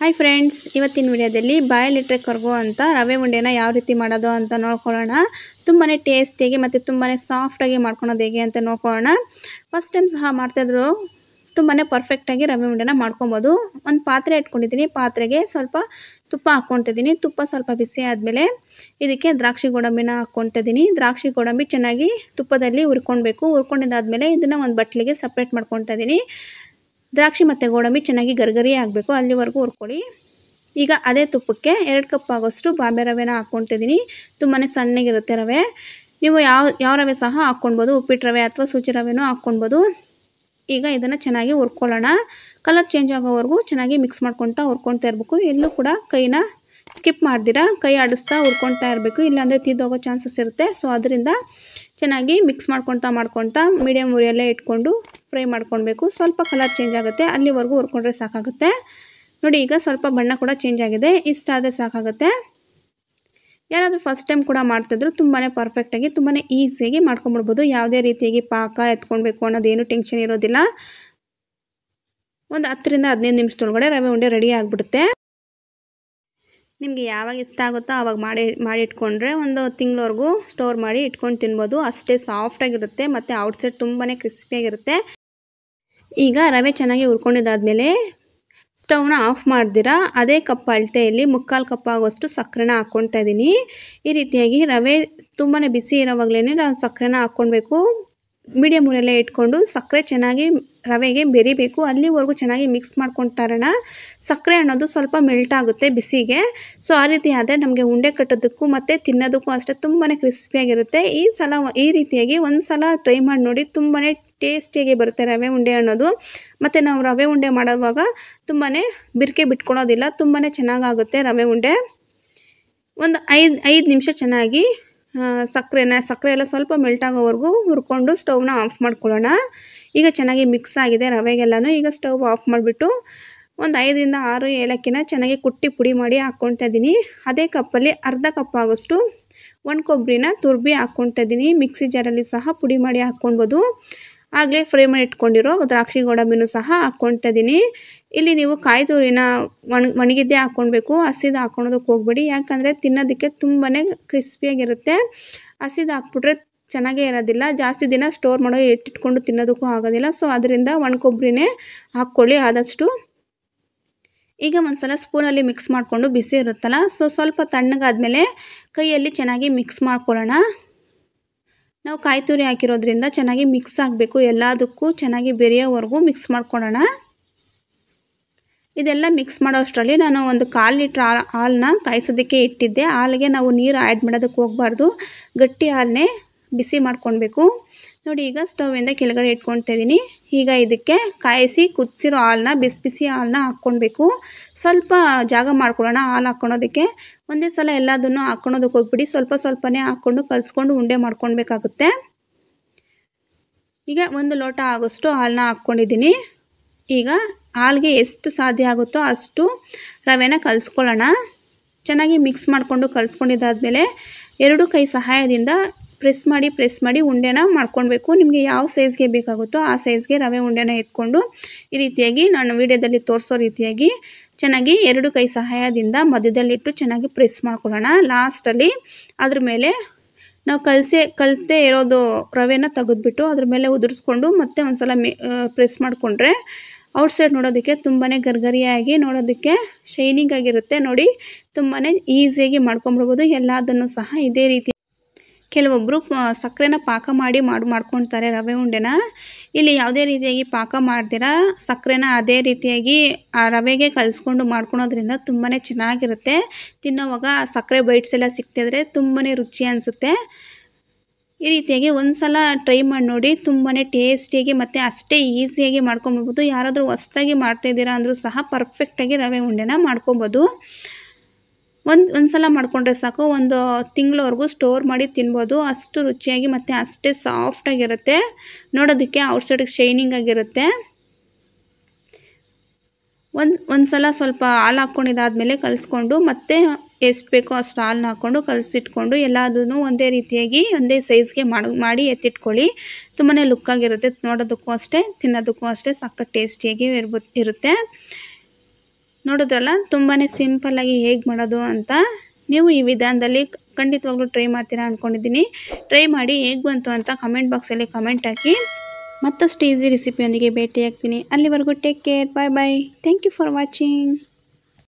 hi friends ಇವತ್ತಿನ ವಿಡಿಯೋದಲ್ಲಿ ಬಾಯಲಿಟ್ರೆ ಕರ್ಗೋ ಅಂತ ರವೆ ಉಂಡೆನ ಯಾವ ರೀತಿ ಮಾಡೋದು ಅಂತ ನೋಡ್ಕೊಳ್ಳೋಣ ತುಂಬಾ ಟೇಸ್ಟಿಗೆ ಮತ್ತು ತುಂಬಾ ಸಾಫ್ಟಾಗಿ ಮಾಡ್ಕೊಳೋದು ಹೇಗೆ ಅಂತ ನೋಡ್ಕೊಳ್ಳೋಣ ಫಸ್ಟ್ ಟೈಮ್ ಸಹ ಮಾಡ್ತಾಯಿದ್ರು ತುಂಬಾ ಪರ್ಫೆಕ್ಟಾಗಿ ರವೆ ಉಂಡೆನ ಮಾಡ್ಕೊಬೋದು ಒಂದು ಪಾತ್ರೆ ಇಟ್ಕೊಂಡಿದ್ದೀನಿ ಪಾತ್ರೆಗೆ ಸ್ವಲ್ಪ ತುಪ್ಪ ಹಾಕ್ಕೊತಿದ್ದೀನಿ ತುಪ್ಪ ಸ್ವಲ್ಪ ಬಿಸಿ ಆದಮೇಲೆ ಇದಕ್ಕೆ ದ್ರಾಕ್ಷಿ ಗೋಡಂಬಿನ ಹಾಕ್ಕೊತಿದ್ದೀನಿ ದ್ರಾಕ್ಷಿ ಗೋಡಂಬಿ ಚೆನ್ನಾಗಿ ತುಪ್ಪದಲ್ಲಿ ಹುರ್ಕೊಳ್ಬೇಕು ಹುರ್ಕೊಂಡಿದ್ದಾದ್ಮೇಲೆ ಇದನ್ನು ಒಂದು ಬಟ್ಲಿಗೆ ಸಪ್ರೇಟ್ ಮಾಡ್ಕೊತಿದ್ದೀನಿ ದ್ರಾಕ್ಷಿ ಮತ್ತು ಗೋಡಂಬಿ ಚೆನ್ನಾಗಿ ಗರ್ಗರಿ ಆಗಬೇಕು ಅಲ್ಲಿವರೆಗೂ ಹುರ್ಕೊಳ್ಳಿ ಈಗ ಅದೇ ತುಪ್ಪಕ್ಕೆ ಎರಡು ಕಪ್ ಆಗೋಷ್ಟು ಬಾಬೆ ರವೆನ ಹಾಕ್ಕೊಳ್ತಿದ್ದೀನಿ ತುಂಬಾ ಸಣ್ಣಗಿರುತ್ತೆ ರವೆ ನೀವು ಯಾವ ಯಾವ ರವೆ ಸಹ ಹಾಕ್ಕೊಳ್ಬೋದು ಉಪ್ಪಿಟ್ಟು ರವೆ ಅಥವಾ ಸೂಚಿ ರವೆನೂ ಹಾಕ್ಕೊಳ್ಬೋದು ಈಗ ಇದನ್ನು ಚೆನ್ನಾಗಿ ಹುರ್ಕೊಳ್ಳೋಣ ಕಲರ್ ಚೇಂಜ್ ಆಗೋವರೆಗೂ ಚೆನ್ನಾಗಿ ಮಿಕ್ಸ್ ಮಾಡ್ಕೊತಾ ಹುರ್ಕೊಳ್ತಾ ಇರಬೇಕು ಎಲ್ಲೂ ಕೂಡ ಕೈನ ಸ್ಕಿಪ್ ಮಾಡ್ದಿರ ಕೈ ಆಡಿಸ್ತಾ ಹುರ್ಕೊಳ್ತಾ ಇರಬೇಕು ಇಲ್ಲಾಂದರೆ ತಿದ್ದೋಗೋ ಚಾನ್ಸಸ್ ಇರುತ್ತೆ ಸೊ ಅದರಿಂದ ಚೆನ್ನಾಗಿ ಮಿಕ್ಸ್ ಮಾಡ್ಕೊಳ್ತಾ ಮಾಡ್ಕೊತಾ ಮೀಡಿಯಮ್ ಉರಿಯಲ್ಲೇ ಇಟ್ಕೊಂಡು ಫ್ರೈ ಮಾಡ್ಕೊಳ್ಬೇಕು ಸ್ವಲ್ಪ ಕಲರ್ ಚೇಂಜ್ ಆಗುತ್ತೆ ಅಲ್ಲಿವರೆಗೂ ಹುರ್ಕೊಂಡ್ರೆ ಸಾಕಾಗುತ್ತೆ ನೋಡಿ ಈಗ ಸ್ವಲ್ಪ ಬಣ್ಣ ಕೂಡ ಚೇಂಜ್ ಆಗಿದೆ ಇಷ್ಟ ಆದರೆ ಸಾಕಾಗುತ್ತೆ ಯಾರಾದರೂ ಫಸ್ಟ್ ಟೈಮ್ ಕೂಡ ಮಾಡ್ತಿದ್ರು ತುಂಬಾ ಪರ್ಫೆಕ್ಟಾಗಿ ತುಂಬಾ ಈಸಿಯಾಗಿ ಮಾಡ್ಕೊಂಬಿಡ್ಬೋದು ಯಾವುದೇ ರೀತಿಯಾಗಿ ಪಾಕ ಎತ್ಕೊಳ್ಬೇಕು ಅನ್ನೋದೇನು ಟೆನ್ಷನ್ ಇರೋದಿಲ್ಲ ಒಂದು ಹತ್ತರಿಂದ ಹದಿನೈದು ನಿಮಿಷದೊಳಗಡೆ ರವೆ ಉಂಡೆ ರೆಡಿ ಆಗಿಬಿಡುತ್ತೆ ನಿಮಗೆ ಯಾವಾಗ ಇಷ್ಟ ಆಗುತ್ತೋ ಆವಾಗ ಮಾಡಿ ಮಾಡಿಟ್ಕೊಂಡ್ರೆ ಒಂದು ತಿಂಗಳವರೆಗೂ ಸ್ಟೋರ್ ಮಾಡಿ ಇಟ್ಕೊಂಡು ತಿನ್ಬೋದು ಅಷ್ಟೇ ಸಾಫ್ಟಾಗಿರುತ್ತೆ ಮತ್ತು ಔಟ್ಸೈಡ್ ತುಂಬಾ ಕ್ರಿಸ್ಪಿಯಾಗಿರುತ್ತೆ ಈಗ ರವೆ ಚೆನ್ನಾಗಿ ಹುರ್ಕೊಂಡಿದ್ದಾದಮೇಲೆ ಸ್ಟವ್ನ ಆಫ್ ಮಾಡ್ದಿರಾ ಅದೇ ಕಪ್ ಅಳತೆಯಲ್ಲಿ ಮುಕ್ಕಾಲು ಕಪ್ ಆಗೋಷ್ಟು ಸಕ್ಕರೆನ ಹಾಕ್ಕೊಳ್ತಾ ಇದ್ದೀನಿ ಈ ರೀತಿಯಾಗಿ ರವೆ ತುಂಬಾ ಬಿಸಿ ಇರೋವಾಗಲೇ ನಾವು ಸಕ್ಕರೆನ ಹಾಕ್ಕೊಳ್ಬೇಕು ಮೀಡಿಯಮ್ ಊರಲ್ಲೇ ಇಟ್ಕೊಂಡು ಸಕ್ಕರೆ ಚೆನ್ನಾಗಿ ರವೆಗೆ ಬೆರಿಬೇಕು ಅಲ್ಲಿವರೆಗೂ ಚೆನ್ನಾಗಿ ಮಿಕ್ಸ್ ಮಾಡ್ಕೊಂಡು ತರೋಣ ಸಕ್ಕರೆ ಅನ್ನೋದು ಸ್ವಲ್ಪ ಮೆಲ್ಟ್ ಆಗುತ್ತೆ ಬಿಸಿಗೆ ಸೊ ಆ ರೀತಿ ಆದರೆ ನಮಗೆ ಉಂಡೆ ಕಟ್ಟೋದಕ್ಕೂ ಮತ್ತು ತಿನ್ನೋದಕ್ಕೂ ಅಷ್ಟೇ ತುಂಬಾ ಕ್ರಿಸ್ಪಿಯಾಗಿರುತ್ತೆ ಈ ಸಲ ಈ ರೀತಿಯಾಗಿ ಒಂದು ಸಲ ಟ್ರೈ ಮಾಡಿ ನೋಡಿ ತುಂಬಾ ಟೇಸ್ಟಿಯಾಗಿ ಬರುತ್ತೆ ರವೆ ಉಂಡೆ ಅನ್ನೋದು ಮತ್ತು ನಾವು ರವೆ ಉಂಡೆ ಮಾಡೋವಾಗ ತುಂಬಾ ಬಿರಿಕೆ ಬಿಟ್ಕೊಳ್ಳೋದಿಲ್ಲ ತುಂಬಾ ಚೆನ್ನಾಗಾಗುತ್ತೆ ರವೆ ಉಂಡೆ ಒಂದು ಐದು ಐದು ನಿಮಿಷ ಚೆನ್ನಾಗಿ ಸಕ್ಕರೆನ ಸಕ್ಕರೆ ಎಲ್ಲ ಸ್ವಲ್ಪ ಮೆಲ್ಟ್ ಆಗೋವರೆಗೂ ಹುರ್ಕೊಂಡು ಸ್ಟವ್ನ ಆಫ್ ಮಾಡ್ಕೊಳ್ಳೋಣ ಈಗ ಚೆನ್ನಾಗಿ ಮಿಕ್ಸ್ ಆಗಿದೆ ರವೆಗೆಲ್ಲನೂ ಈಗ ಸ್ಟವ್ ಆಫ್ ಮಾಡಿಬಿಟ್ಟು ಒಂದು ಐದರಿಂದ ಆರು ಏಲಕ್ಕಿನ ಚೆನ್ನಾಗಿ ಕುಟ್ಟಿ ಪುಡಿ ಮಾಡಿ ಹಾಕ್ಕೊಳ್ತಾ ಇದ್ದೀನಿ ಅದೇ ಕಪ್ಪಲ್ಲಿ ಅರ್ಧ ಕಪ್ ಆಗೋಷ್ಟು ಒಣ ಕೊಬ್ಬರಿನ ತುರ್ಬಿ ಹಾಕ್ಕೊಳ್ತಾ ಇದ್ದೀನಿ ಮಿಕ್ಸಿ ಜಾರಲ್ಲಿ ಸಹ ಪುಡಿ ಮಾಡಿ ಹಾಕ್ಕೊಳ್ಬೋದು ಆಗಲೇ ಫ್ರೈ ಮಾಡಿ ಇಟ್ಕೊಂಡಿರೋ ದ್ರಾಕ್ಷಿ ಗೋಡಂಬಿನೂ ಸಹ ಹಾಕ್ಕೊಳ್ತಾ ಇದ್ದೀನಿ ಇಲ್ಲಿ ನೀವು ಕಾಯಿ ತುರಿನ ಒಣ ಒಣಗಿದ್ದೇ ಹಾಕ್ಕೊಳ್ಬೇಕು ಹಸಿದು ಹಾಕ್ಕೊಳೋದಕ್ಕೆ ಹೋಗ್ಬೇಡಿ ಯಾಕಂದರೆ ತಿನ್ನೋದಕ್ಕೆ ತುಂಬಾ ಕ್ರಿಸ್ಪಿಯಾಗಿರುತ್ತೆ ಹಸಿದು ಹಾಕ್ಬಿಟ್ರೆ ಚೆನ್ನಾಗೇ ಇರೋದಿಲ್ಲ ಜಾಸ್ತಿ ದಿನ ಸ್ಟೋರ್ ಮಾಡೋ ಎಟ್ಟಿಟ್ಕೊಂಡು ತಿನ್ನೋದಕ್ಕೂ ಆಗೋದಿಲ್ಲ ಸೊ ಅದರಿಂದ ಒಣಕೊಬ್ಬರಿನೇ ಹಾಕ್ಕೊಳ್ಳಿ ಆದಷ್ಟು ಈಗ ಒಂದು ಸಲ ಸ್ಪೂನಲ್ಲಿ ಮಿಕ್ಸ್ ಮಾಡಿಕೊಂಡು ಬಿಸಿ ಇರುತ್ತಲ್ಲ ಸೊ ಸ್ವಲ್ಪ ತಣ್ಣಗಾದ್ಮೇಲೆ ಕೈಯಲ್ಲಿ ಚೆನ್ನಾಗಿ ಮಿಕ್ಸ್ ಮಾಡ್ಕೊಳ್ಳೋಣ ನಾವು ಕಾಯಿ ತುರಿ ಹಾಕಿರೋದ್ರಿಂದ ಚೆನ್ನಾಗಿ ಮಿಕ್ಸ್ ಆಗಬೇಕು ಎಲ್ಲದಕ್ಕೂ ಚೆನ್ನಾಗಿ ಬೆರೆಯೋವರೆಗೂ ಮಿಕ್ಸ್ ಮಾಡ್ಕೊಳ್ಳೋಣ ಇದೆಲ್ಲ ಮಿಕ್ಸ್ ಮಾಡೋ ಅಷ್ಟರಲ್ಲಿ ನಾನು ಒಂದು ಕಾಲು ಲೀಟ್ರ್ ಹಾಲನ್ನ ಕಾಯಿಸೋದಕ್ಕೆ ಇಟ್ಟಿದ್ದೆ ಹಾಲಿಗೆ ನಾವು ನೀರು ಆ್ಯಡ್ ಮಾಡೋದಕ್ಕೆ ಹೋಗಬಾರ್ದು ಗಟ್ಟಿ ಹಾಲನ್ನೇ ಬಿಸಿ ಮಾಡ್ಕೊಳ್ಬೇಕು ನೋಡಿ ಈಗ ಸ್ಟವಿಂದ ಕೆಳಗಡೆ ಇಟ್ಕೊಳ್ತಾ ಇದ್ದೀನಿ ಈಗ ಇದಕ್ಕೆ ಕಾಯಿಸಿ ಕುದಿಸಿರೋ ಹಾಲನ್ನ ಬಿಸಿ ಬಿಸಿ ಹಾಲನ್ನ ಹಾಕ್ಕೊಳ್ಬೇಕು ಸ್ವಲ್ಪ ಜಾಗ ಮಾಡ್ಕೊಳ್ಳೋಣ ಹಾಲು ಹಾಕ್ಕೊಳೋದಕ್ಕೆ ಒಂದೇ ಸಲ ಎಲ್ಲದನ್ನು ಹಾಕ್ಕೊಳೋದಕ್ಕೆ ಹೋಗ್ಬಿಡಿ ಸ್ವಲ್ಪ ಸ್ವಲ್ಪನೇ ಹಾಕ್ಕೊಂಡು ಕಲಿಸ್ಕೊಂಡು ಉಂಡೆ ಮಾಡ್ಕೊಳ್ಬೇಕಾಗುತ್ತೆ ಈಗ ಒಂದು ಲೋಟ ಆಗೋಷ್ಟು ಹಾಲನ್ನ ಹಾಕ್ಕೊಂಡಿದ್ದೀನಿ ಈಗ ಹಾಲಿಗೆ ಎಷ್ಟು ಸಾಧ್ಯ ಆಗುತ್ತೋ ಅಷ್ಟು ರವೆನ ಕಲಿಸ್ಕೊಳ್ಳೋಣ ಚೆನ್ನಾಗಿ ಮಿಕ್ಸ್ ಮಾಡಿಕೊಂಡು ಕಲಿಸ್ಕೊಂಡಿದ್ದಾದಮೇಲೆ ಎರಡು ಕೈ ಸಹಾಯದಿಂದ ಪ್ರೆಸ್ ಮಾಡಿ ಪ್ರೆಸ್ ಮಾಡಿ ಉಂಡೆನ ಮಾಡ್ಕೊಳ್ಬೇಕು ನಿಮಗೆ ಯಾವ ಸೈಜ್ಗೆ ಬೇಕಾಗುತ್ತೋ ಆ ಸೈಜ್ಗೆ ರವೆ ಉಂಡೆನ ಎತ್ಕೊಂಡು ಈ ರೀತಿಯಾಗಿ ನಾನು ವಿಡಿಯೋದಲ್ಲಿ ತೋರಿಸೋ ರೀತಿಯಾಗಿ ಚೆನ್ನಾಗಿ ಎರಡು ಕೈ ಸಹಾಯದಿಂದ ಮಧ್ಯದಲ್ಲಿಟ್ಟು ಚೆನ್ನಾಗಿ ಪ್ರೆಸ್ ಮಾಡ್ಕೊಳ್ಳೋಣ ಲಾಸ್ಟಲ್ಲಿ ಅದ್ರ ಮೇಲೆ ನಾವು ಕಲಸೆ ಕಲಿತೆ ಇರೋದು ರವೆನ ತೆಗೆದ್ಬಿಟ್ಟು ಅದ್ರ ಮೇಲೆ ಉದುರಿಸ್ಕೊಂಡು ಮತ್ತೆ ಒಂದು ಸಲ ಪ್ರೆಸ್ ಮಾಡಿಕೊಂಡ್ರೆ ಔಟ್ಸೈಡ್ ನೋಡೋದಕ್ಕೆ ತುಂಬಾ ಗರ್ಗರಿಯಾಗಿ ನೋಡೋದಕ್ಕೆ ಶೈನಿಂಗ್ ಆಗಿರುತ್ತೆ ನೋಡಿ ತುಂಬಾ ಈಸಿಯಾಗಿ ಮಾಡ್ಕೊಂಬಿಡ್ಬೋದು ಎಲ್ಲದನ್ನು ಸಹ ಇದೇ ರೀತಿ ಕೆಲವೊಬ್ಬರು ಸಕ್ಕರೆನ ಪಾಕ ಮಾಡಿ ಮಾಡಿ ಮಾಡ್ಕೊತಾರೆ ರವೆ ಉಂಡೆನ ಇಲ್ಲಿ ಯಾವುದೇ ರೀತಿಯಾಗಿ ಪಾಕ ಮಾಡ್ತೀರ ಸಕ್ಕರೆನ ಅದೇ ರೀತಿಯಾಗಿ ಆ ರವೆಗೆ ಕಲಿಸ್ಕೊಂಡು ಮಾಡ್ಕೊಳೋದ್ರಿಂದ ತುಂಬಾ ಚೆನ್ನಾಗಿರುತ್ತೆ ತಿನ್ನೋವಾಗ ಆ ಸಕ್ಕರೆ ಬೈಟ್ಸ್ ಎಲ್ಲ ಸಿಕ್ತಿದ್ರೆ ತುಂಬಾ ರುಚಿ ಅನಿಸುತ್ತೆ ಈ ರೀತಿಯಾಗಿ ಒಂದು ಸಲ ಟ್ರೈ ಮಾಡಿ ನೋಡಿ ತುಂಬಾ ಟೇಸ್ಟಿಯಾಗಿ ಮತ್ತು ಅಷ್ಟೇ ಈಸಿಯಾಗಿ ಮಾಡ್ಕೊಬೋದು ಯಾರಾದರೂ ಹೊಸ್ದಾಗಿ ಮಾಡ್ತಾಯಿದ್ದೀರಾ ಅಂದರೂ ಸಹ ಪರ್ಫೆಕ್ಟಾಗಿ ರವೆ ಉಂಡೆನ ಮಾಡ್ಕೊಬೋದು ಒಂದು ಒಂದು ಸಲ ಮಾಡಿಕೊಂಡ್ರೆ ಸಾಕು ಒಂದು ತಿಂಗಳವರೆಗೂ ಸ್ಟೋರ್ ಮಾಡಿ ತಿನ್ಬೋದು ಅಷ್ಟು ರುಚಿಯಾಗಿ ಮತ್ತು ಅಷ್ಟೇ ಸಾಫ್ಟಾಗಿರುತ್ತೆ ನೋಡೋದಕ್ಕೆ ಔಟ್ಸೈಡಿಗೆ ಶೈನಿಂಗ್ ಆಗಿರುತ್ತೆ ಒಂದು ಒಂದು ಸಲ ಸ್ವಲ್ಪ ಹಾಲು ಹಾಕ್ಕೊಂಡಿದ್ದಾದಮೇಲೆ ಕಲಿಸ್ಕೊಂಡು ಮತ್ತೆ ಎಷ್ಟು ಬೇಕೋ ಅಷ್ಟು ಹಾಲನ್ನ ಹಾಕ್ಕೊಂಡು ಕಲಸಿಟ್ಕೊಂಡು ಎಲ್ಲದನ್ನು ಒಂದೇ ರೀತಿಯಾಗಿ ಒಂದೇ ಸೈಜ್ಗೆ ಮಾಡಿ ಮಾಡಿ ಎತ್ತಿಟ್ಕೊಳ್ಳಿ ತುಂಬಾ ಲುಕ್ಕಾಗಿರುತ್ತೆ ನೋಡೋದಕ್ಕೂ ಅಷ್ಟೇ ತಿನ್ನೋದಕ್ಕೂ ಅಷ್ಟೇ ಸಕ್ಕ ಟೇಸ್ಟಿಯಾಗಿ ಇರುತ್ತೆ ನೋಡೋದಲ್ಲ ತುಂಬಾ ಸಿಂಪಲ್ಲಾಗಿ ಹೇಗೆ ಮಾಡೋದು ಅಂತ ನೀವು ಈ ವಿಧಾನದಲ್ಲಿ ಖಂಡಿತವಾಗ್ಲೂ ಟ್ರೈ ಮಾಡ್ತೀರಾ ಅಂದ್ಕೊಂಡಿದ್ದೀನಿ ಟ್ರೈ ಮಾಡಿ ಹೇಗೆ ಬಂತು ಅಂತ ಕಮೆಂಟ್ ಬಾಕ್ಸಲ್ಲಿ ಕಮೆಂಟ್ ಹಾಕಿ ಮತ್ತಷ್ಟು ಈಸಿ ರೆಸಿಪಿಯೊಂದಿಗೆ ಭೇಟಿಯಾಗ್ತೀನಿ ಅಲ್ಲಿವರೆಗೂ take care bye bye thank you for watching